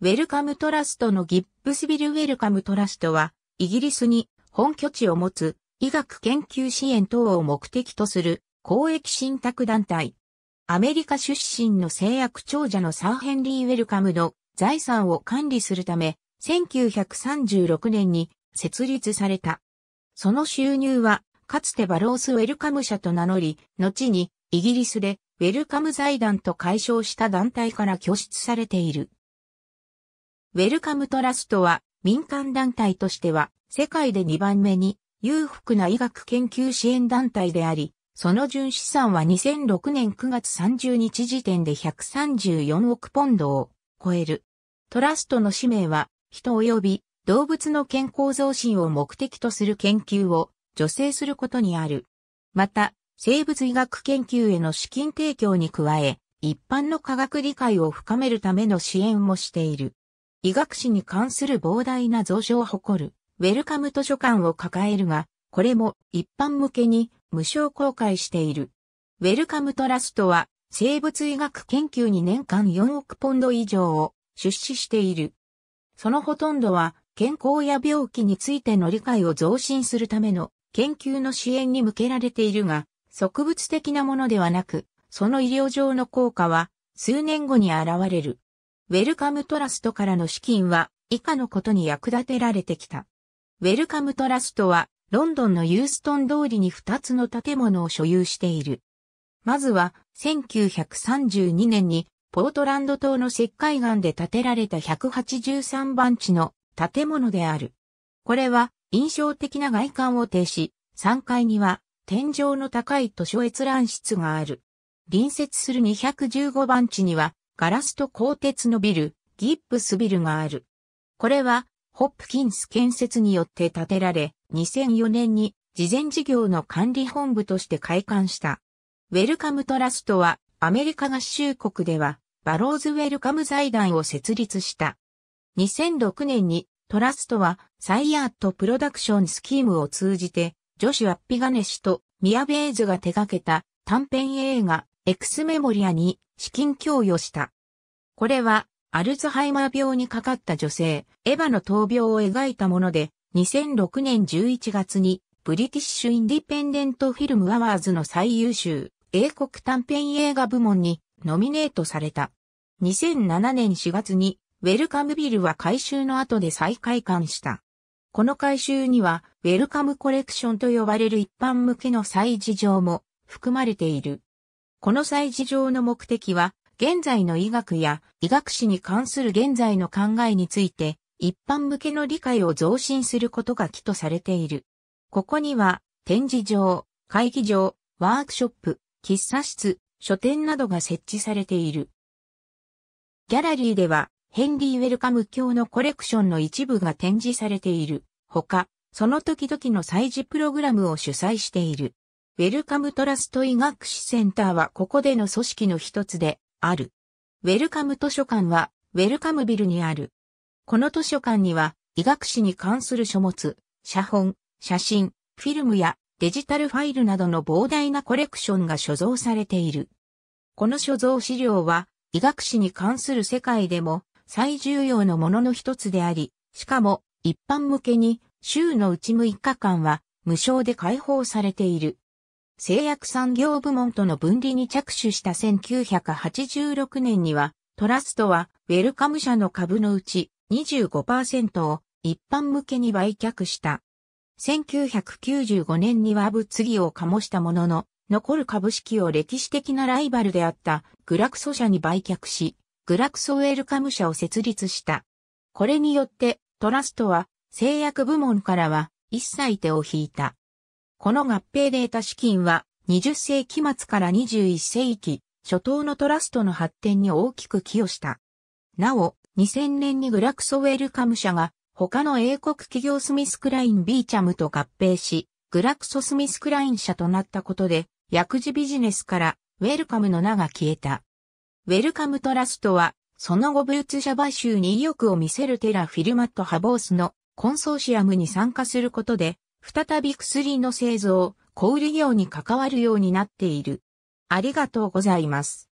ウェルカムトラストのギップスビルウェルカムトラストは、イギリスに本拠地を持つ医学研究支援等を目的とする公益信託団体。アメリカ出身の製薬長者のサーヘンリー・ウェルカムの財産を管理するため、1936年に設立された。その収入は、かつてバロース・ウェルカム社と名乗り、後にイギリスでウェルカム財団と解消した団体から拠出されている。ウェルカムトラストは民間団体としては世界で2番目に裕福な医学研究支援団体であり、その純資産は2006年9月30日時点で134億ポンドを超える。トラストの使命は人及び動物の健康増進を目的とする研究を助成することにある。また、生物医学研究への資金提供に加え、一般の科学理解を深めるための支援もしている。医学史に関する膨大な蔵書を誇る、ウェルカム図書館を抱えるが、これも一般向けに無償公開している。ウェルカムトラストは、生物医学研究に年間4億ポンド以上を出資している。そのほとんどは、健康や病気についての理解を増進するための研究の支援に向けられているが、植物的なものではなく、その医療上の効果は数年後に現れる。ウェルカムトラストからの資金は以下のことに役立てられてきた。ウェルカムトラストはロンドンのユーストン通りに2つの建物を所有している。まずは1932年にポートランド島の石灰岩で建てられた183番地の建物である。これは印象的な外観を呈し、3階には天井の高い図書閲覧室がある。隣接する215番地にはガラスと鋼鉄のビル、ギップスビルがある。これは、ホップキンス建設によって建てられ、2004年に事前事業の管理本部として開館した。ウェルカムトラストは、アメリカ合衆国では、バローズウェルカム財団を設立した。2006年に、トラストは、サイアートプロダクションスキームを通じて、ジョシュア・ッピガネ氏とミア・ベイズが手掛けた短編映画、エクスメモリアに資金供与した。これは、アルツハイマー病にかかった女性、エヴァの闘病を描いたもので、2006年11月に、ブリティッシュ・インディペンデント・フィルム・アワーズの最優秀、英国短編映画部門に、ノミネートされた。2007年4月に、ウェルカムビルは改修の後で再開館した。この改修には、ウェルカムコレクションと呼ばれる一般向けの祭事場も含まれている。この祭事場の目的は、現在の医学や医学史に関する現在の考えについて、一般向けの理解を増進することが起とされている。ここには、展示場、会議場、ワークショップ、喫茶室、書店などが設置されている。ギャラリーでは、ヘンリー・ウェルカム卿のコレクションの一部が展示されている。ほか、その時々の祭事プログラムを主催している。ウェルカムトラスト医学史センターはここでの組織の一つで、ある。ウェルカム図書館は、ウェルカムビルにある。この図書館には、医学史に関する書物、写本、写真、フィルムやデジタルファイルなどの膨大なコレクションが所蔵されている。この所蔵資料は、医学史に関する世界でも最重要のものの一つであり、しかも一般向けに週のうち6日間は無償で開放されている。製薬産業部門との分離に着手した1986年には、トラストはウェルカム社の株のうち25%を一般向けに売却した。1995年には物議を醸したものの、残る株式を歴史的なライバルであったグラクソ社に売却し、グラクソウェルカム社を設立した。これによってトラストは製薬部門からは一切手を引いた。この合併データ資金は20世紀末から21世紀初頭のトラストの発展に大きく寄与した。なお、2000年にグラクソウェルカム社が他の英国企業スミスクライン・ビーチャムと合併し、グラクソスミスクライン社となったことで、薬事ビジネスからウェルカムの名が消えた。ウェルカムトラストは、その後ブーツ社買収に意欲を見せるテラフィルマット・ハボースのコンソーシアムに参加することで、再び薬の製造、小売業に関わるようになっている。ありがとうございます。